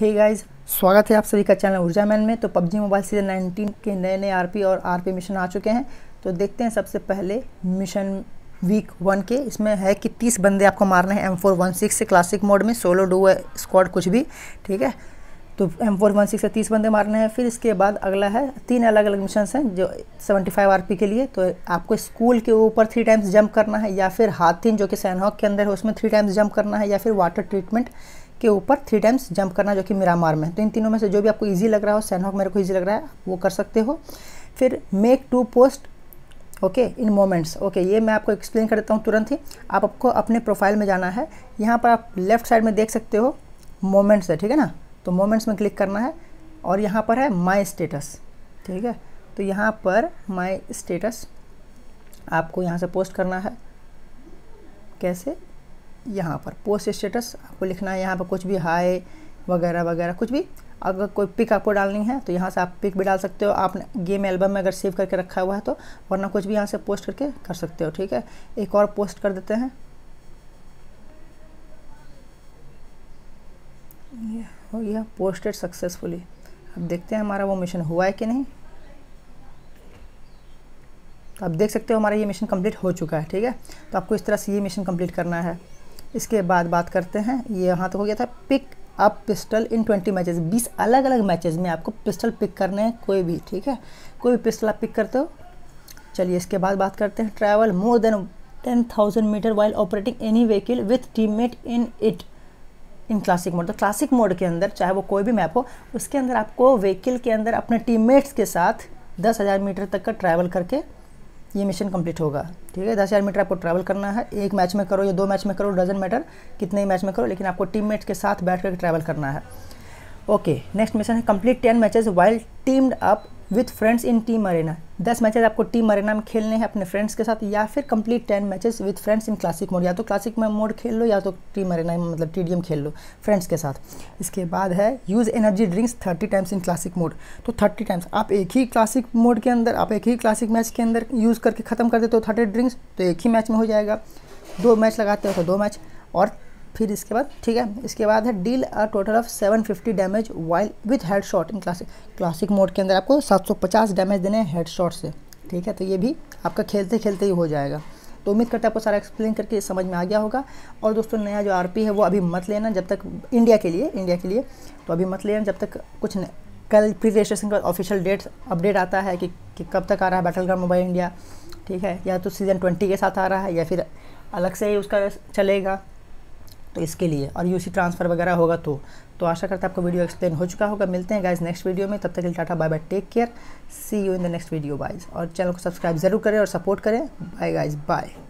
hey guys स्वागत है आप सभी का चैनल ऊर्जा मैन में तो पबजी मोबाइल सीजन 19 के नए नए आरपी और आरपी मिशन आ चुके हैं तो देखते हैं सबसे पहले मिशन वीक वन के इसमें है कि 30 बंदे आपको मारने हैं एम फोर वन सिक्स से क्लासिक मोड में सोलो डो स्क्वाड कुछ भी ठीक है तो एम फोर वन सिक्स से तीस बंदे मारने हैं फिर इसके बाद अगला है तीन अलग अलग मिशन हैं जो सेवेंटी फाइव आर पी के लिए तो आपको स्कूल के ऊपर थ्री टाइम्स जंप करना है या फिर हाथीन जो कि सैनहॉक के अंदर है उसमें थ्री टाइम्स जंप करना है या फिर वाटर ट्रीटमेंट के ऊपर थ्री टाइम्स जंप करना जो कि मिरामार में है तो इन तीनों में से जो भी आपको ईजी लग रहा हो सैनहॉक मेरे को ईजी लग रहा है वो कर सकते हो फिर make two post okay in moments okay ये मैं आपको एक्सप्लेन कर देता हूँ तुरंत ही आप आपको अपने प्रोफाइल में जाना है यहाँ पर आप लेफ्ट साइड में देख सकते हो मोमेंट्स है ठीक है ना तो मोमेंट्स में क्लिक करना है और यहाँ पर है माई स्टेटस ठीक है तो यहाँ पर माई स्टेटस आपको यहाँ से पोस्ट करना है कैसे यहाँ पर पोस्ट स्टेटस आपको लिखना है यहाँ पर कुछ भी हाई वगैरह वगैरह कुछ भी अगर कोई पिक आपको डालनी है तो यहाँ से आप पिक भी डाल सकते हो आपने गेम एल्बम में अगर सेव करके रखा हुआ है तो वरना कुछ भी यहाँ से पोस्ट करके कर सकते हो ठीक है एक और पोस्ट कर देते हैं ये हो गया पोस्टेड सक्सेसफुली अब देखते हैं हमारा वो मिशन हुआ है कि नहीं तो आप देख सकते हो हमारा ये मिशन कंप्लीट हो चुका है ठीक है तो आपको इस तरह से ये मिशन कंप्लीट करना है इसके बाद बात करते हैं ये यहाँ तो हो गया था pick up pistol in twenty matches बीस अलग अलग मैचेस में आपको पिस्टल पिक करने हैं कोई भी ठीक है कोई भी पिस्टल आप पिक करते हो चलिए इसके बाद बात करते हैं travel more than ten thousand metre while operating any vehicle with teammate in it in classic mode तो क्लासिक मोड के अंदर चाहे वो कोई भी मैप हो उसके अंदर आपको व्हीकल के अंदर अपने मेट्स के साथ दस हज़ार मीटर तक का ट्रैवल करके ये मिशन कंप्लीट होगा ठीक है दस हज़ार मीटर आपको ट्रैवल करना है एक मैच में करो या दो मैच में करो डजन मैटर कितने मैच में करो लेकिन आपको टीम के साथ बैठ कर ट्रैवल करना है ओके नेक्स्ट मिशन है complete ten matches while teamed up with friends in team arena दस मैचेस आपको टीम अरेना में खेलने हैं अपने फ्रेंड्स के साथ या फिर complete ten matches with friends in classic mode या तो क्लासिक में मोड खेल लो या तो टीम अरेना में मतलब टी खेल लो फ्रेंड्स के साथ इसके बाद है use energy drinks thirty times in classic mode तो थर्टी टाइम्स आप एक ही क्लासिक मोड के अंदर आप एक ही क्लासिक मैच के अंदर यूज़ करके ख़त्म कर देते हो थर्टी ड्रिंक्स तो एक ही मैच में हो जाएगा दो मैच लगाते हो तो दो मैच और फिर इसके बाद ठीक है इसके बाद है deal a total of 750 damage while with head shot in classic classic mode के अंदर आपको 750 डैमेज देने हैं हेड शॉट से ठीक है तो ये भी आपका खेलते खेलते ही हो जाएगा तो उम्मीद करते हैं आपको सारा एक्सप्लेन करके समझ में आ गया होगा और दोस्तों नया जो आरपी है वो अभी मत लेना जब तक इंडिया के लिए इंडिया के लिए तो अभी मत लेना जब तक कुछ न, कल प्री रजिस्ट्रेशन का ऑफिशियल डेट अपडेट आता है कि, कि कब तक आ रहा है बैटल ग्राउंड मोबाइल इंडिया ठीक है या तो सीज़न ट्वेंटी के साथ आ रहा है या फिर अलग से ही उसका चलेगा तो इसके लिए और यूसी ट्रांसफ़र वगैरह होगा तो तो आशा करते हैं आपको वीडियो एक्सप्लेन हो चुका होगा मिलते हैं गाइज नेक्स्ट वीडियो में तब तक के लिए टाटा bye bye take care see you in the next video byes और चैनल को सब्सक्राइब जरूर करें और सपोर्ट करें बाय गाइज बाय